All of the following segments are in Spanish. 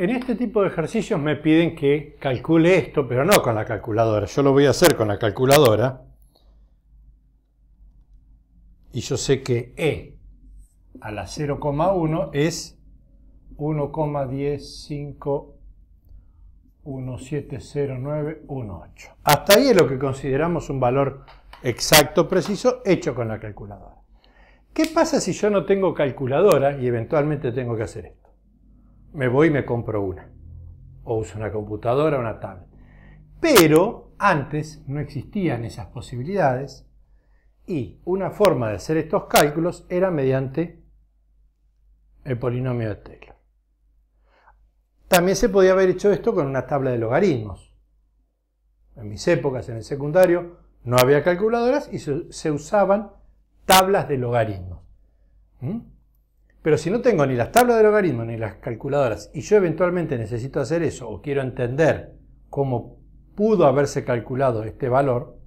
en este tipo de ejercicios me piden que calcule esto, pero no con la calculadora. Yo lo voy a hacer con la calculadora. Y yo sé que E a la 0,1 es 1,105170918. Hasta ahí es lo que consideramos un valor exacto, preciso, hecho con la calculadora. ¿Qué pasa si yo no tengo calculadora y eventualmente tengo que hacer esto? me voy y me compro una. O uso una computadora, o una tablet. Pero antes no existían esas posibilidades y una forma de hacer estos cálculos era mediante el polinomio de Taylor. También se podía haber hecho esto con una tabla de logaritmos. En mis épocas en el secundario no había calculadoras y se usaban tablas de logaritmos. ¿Mm? Pero si no tengo ni las tablas de logaritmo ni las calculadoras y yo eventualmente necesito hacer eso o quiero entender cómo pudo haberse calculado este valor,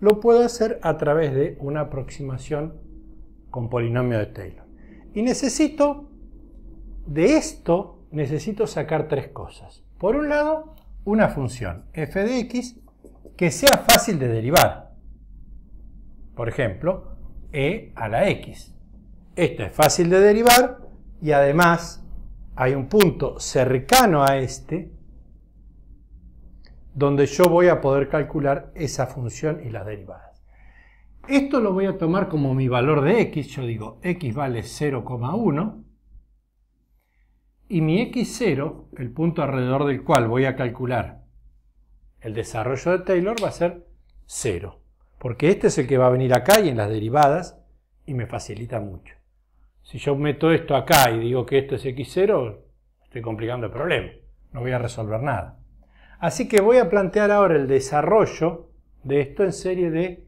lo puedo hacer a través de una aproximación con polinomio de Taylor. Y necesito, de esto, necesito sacar tres cosas. Por un lado, una función f de x que sea fácil de derivar. Por ejemplo, e a la x. Esta es fácil de derivar y además hay un punto cercano a este donde yo voy a poder calcular esa función y las derivadas. Esto lo voy a tomar como mi valor de x, yo digo x vale 0,1 y mi x0, el punto alrededor del cual voy a calcular el desarrollo de Taylor va a ser 0, porque este es el que va a venir acá y en las derivadas y me facilita mucho. Si yo meto esto acá y digo que esto es x0, estoy complicando el problema, no voy a resolver nada. Así que voy a plantear ahora el desarrollo de esto en serie de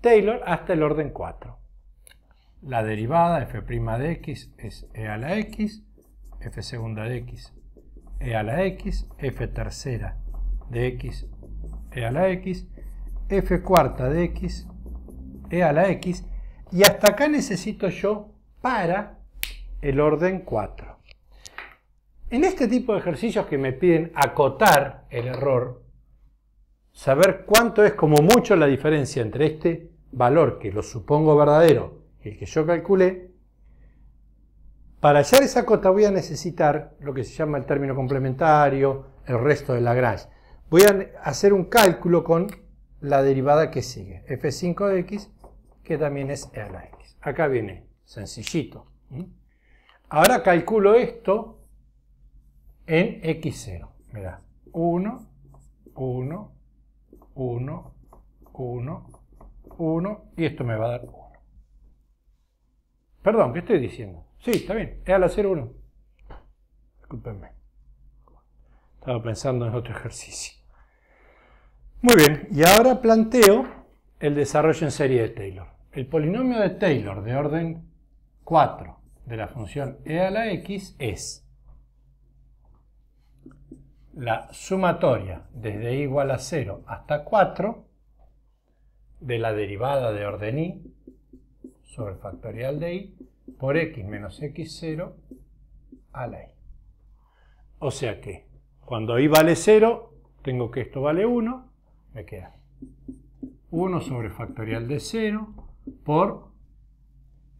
Taylor hasta el orden 4. La derivada f' de x es e a la x, f segunda de x e a la x, f tercera de x e a la x, f cuarta de x e a la x, y hasta acá necesito yo para el orden 4. En este tipo de ejercicios que me piden acotar el error, saber cuánto es como mucho la diferencia entre este valor que lo supongo verdadero y el que yo calculé, para hallar esa cota voy a necesitar lo que se llama el término complementario, el resto de la Lagrange. Voy a hacer un cálculo con la derivada que sigue, f5 x, que también es e a la x. Acá viene Sencillito. Ahora calculo esto en x0. Mira, 1, 1, 1, 1, 1, y esto me va a dar 1. Perdón, ¿qué estoy diciendo? Sí, está bien, es la la 1. Disculpenme. Estaba pensando en otro ejercicio. Muy bien, y ahora planteo el desarrollo en serie de Taylor. El polinomio de Taylor de orden 4 de la función e a la x es la sumatoria desde i igual a 0 hasta 4 de la derivada de orden i sobre factorial de i por x menos x0 a la i. O sea que cuando i vale 0, tengo que esto vale 1, me queda 1 sobre factorial de 0 por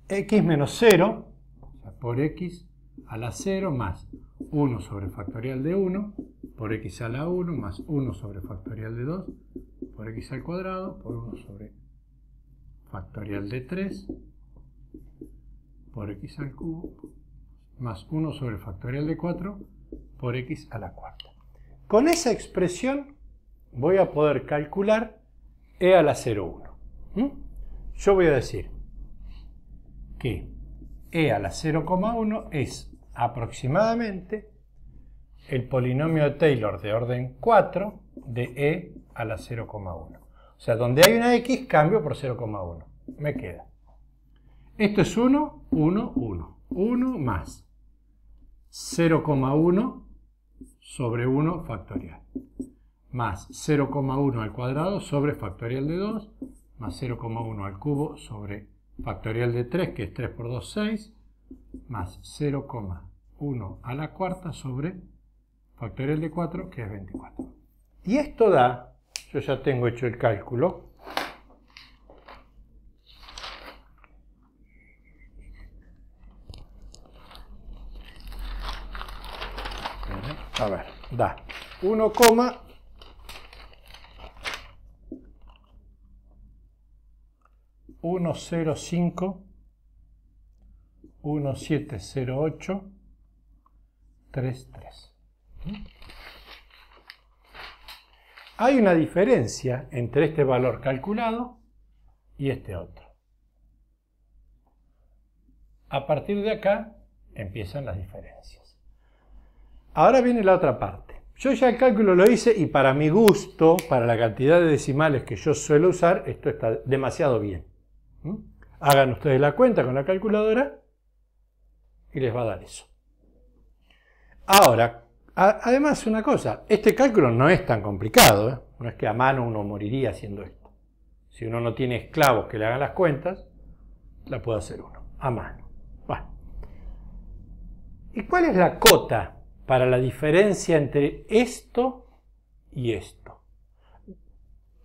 x menos 0, o sea, por x a la 0 más 1 sobre factorial de 1 por x a la 1 más 1 sobre factorial de 2 por x al cuadrado por 1 sobre factorial de 3 por x al cubo más 1 sobre factorial de 4 por x a la cuarta. Con esa expresión voy a poder calcular e a la 0, 1. Yo voy a decir que e a la 0,1 es aproximadamente el polinomio de Taylor de orden 4 de e a la 0,1. O sea, donde hay una x cambio por 0,1. Me queda. Esto es 1, 1, 1. 1 más 0,1 sobre 1 factorial. Más 0,1 al cuadrado sobre factorial de 2 más 0,1 al cubo sobre factorial de 3, que es 3 por 2, 6, más 0,1 a la cuarta sobre factorial de 4, que es 24. Y esto da, yo ya tengo hecho el cálculo, a ver, da 1, 105 1708 33. Hay una diferencia entre este valor calculado y este otro. A partir de acá empiezan las diferencias. Ahora viene la otra parte. Yo ya el cálculo lo hice y para mi gusto, para la cantidad de decimales que yo suelo usar, esto está demasiado bien. ¿Mm? Hagan ustedes la cuenta con la calculadora y les va a dar eso. Ahora, además una cosa, este cálculo no es tan complicado, ¿eh? no es que a mano uno moriría haciendo esto. Si uno no tiene esclavos que le hagan las cuentas, la puede hacer uno, a mano. ¿Y cuál es la cota para la diferencia entre esto y esto?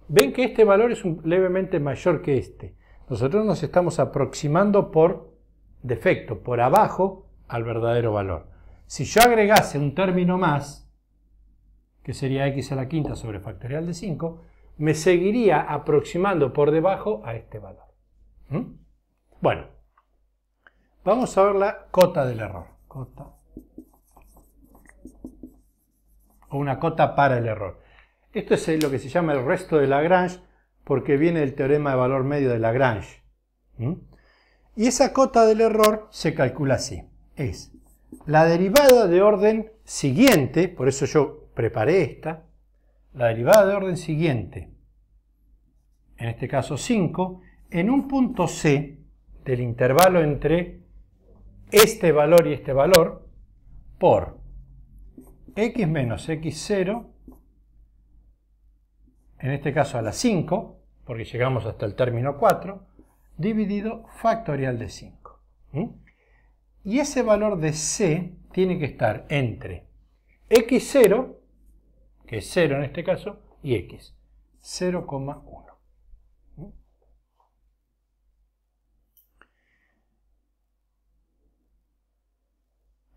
Ven que este valor es levemente mayor que este nosotros nos estamos aproximando por defecto, por abajo al verdadero valor. Si yo agregase un término más, que sería x a la quinta sobre factorial de 5, me seguiría aproximando por debajo a este valor. ¿Mm? Bueno, vamos a ver la cota del error. Cota. O una cota para el error. Esto es lo que se llama el resto de Lagrange porque viene el teorema de valor medio de Lagrange. Y esa cota del error se calcula así. Es la derivada de orden siguiente, por eso yo preparé esta, la derivada de orden siguiente, en este caso 5, en un punto C del intervalo entre este valor y este valor, por x menos x0, en este caso a la 5, porque llegamos hasta el término 4, dividido factorial de 5. Y ese valor de c tiene que estar entre x0, que es 0 en este caso, y x, 0,1.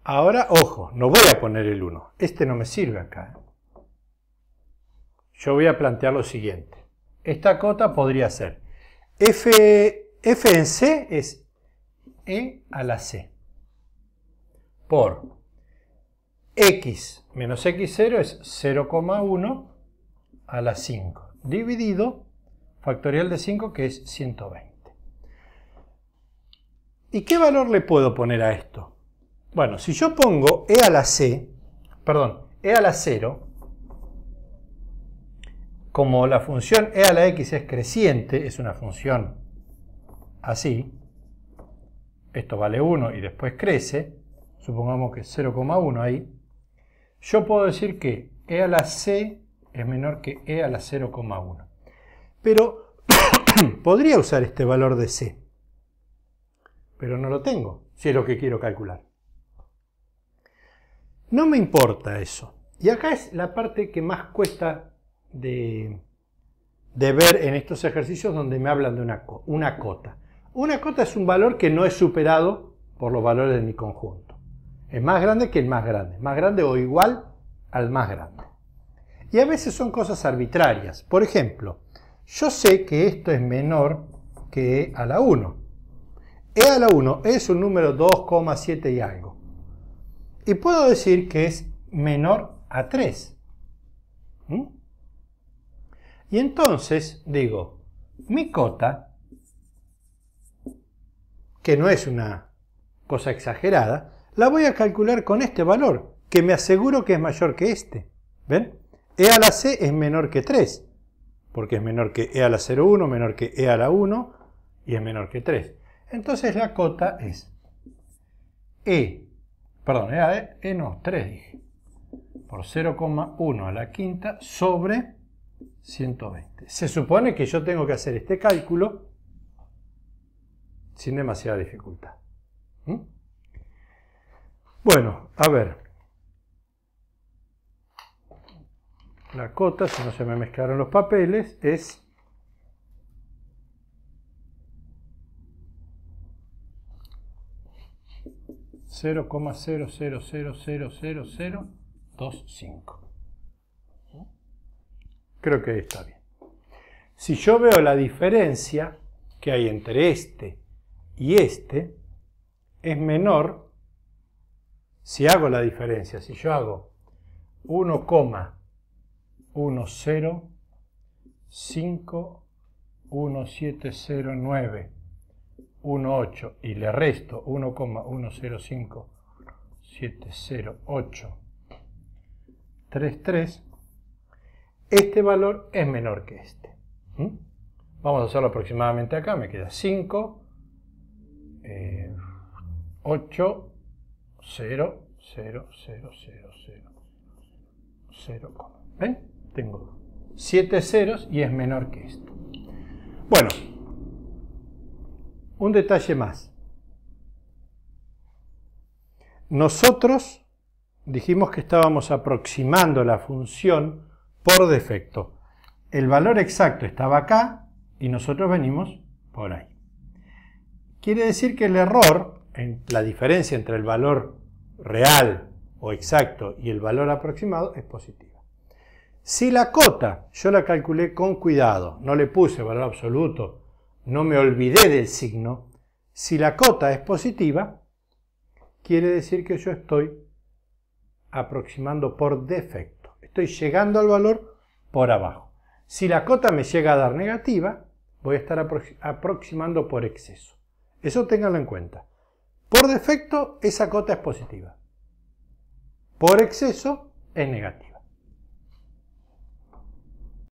Ahora, ojo, no voy a poner el 1. Este no me sirve acá. ¿eh? Yo voy a plantear lo siguiente esta cota podría ser f, en C es E a la C por x menos x0 es 0,1 a la 5 dividido factorial de 5 que es 120. ¿Y qué valor le puedo poner a esto? Bueno, si yo pongo e a la c, perdón, e a la 0, como la función e a la x es creciente, es una función así, esto vale 1 y después crece, supongamos que es 0,1 ahí, yo puedo decir que e a la c es menor que e a la 0,1. Pero podría usar este valor de c, pero no lo tengo, si es lo que quiero calcular. No me importa eso. Y acá es la parte que más cuesta de, ver en estos ejercicios donde me hablan de una, una cota. Una cota es un valor que no es superado por los valores de mi conjunto. Es más grande que el más grande, más grande o igual al más grande. Y a veces son cosas arbitrarias. Por ejemplo, yo sé que esto es menor que E a la 1. E a la 1 es un número 2,7 y algo. Y puedo decir que es menor a 3. Y entonces digo, mi cota, que no es una cosa exagerada, la voy a calcular con este valor, que me aseguro que es mayor que este. ¿Ven? E a la C es menor que 3, porque es menor que E a la 0,1, menor que E a la 1 y es menor que 3. Entonces la cota es E, perdón, E, a e, e no, 3 dije, por 0,1 a la quinta sobre 120. Se supone que yo tengo que hacer este cálculo sin demasiada dificultad. ¿Mm? Bueno, a ver. La cota, si no se me mezclaron los papeles, es 0,00000025. Creo que está bien. Si yo veo la diferencia que hay entre este y este, es menor si hago la diferencia. Si yo hago 1,105170918 y le resto 1,10570833 este valor es menor que este. Vamos a hacerlo aproximadamente acá, me queda 5, 8, 0, 0, 0, 0, 0, 0, ¿ven? Tengo 7 ceros y es menor que esto. Bueno, un detalle más. Nosotros dijimos que estábamos aproximando la función por defecto. El valor exacto estaba acá y nosotros venimos por ahí. Quiere decir que el error, la diferencia entre el valor real o exacto y el valor aproximado es positiva. Si la cota yo la calculé con cuidado, no le puse valor absoluto, no me olvidé del signo, si la cota es positiva, quiere decir que yo estoy aproximando por defecto estoy llegando al valor por abajo. Si la cota me llega a dar negativa, voy a estar aproximando por exceso. Eso ténganlo en cuenta. Por defecto, esa cota es positiva. Por exceso, es negativa.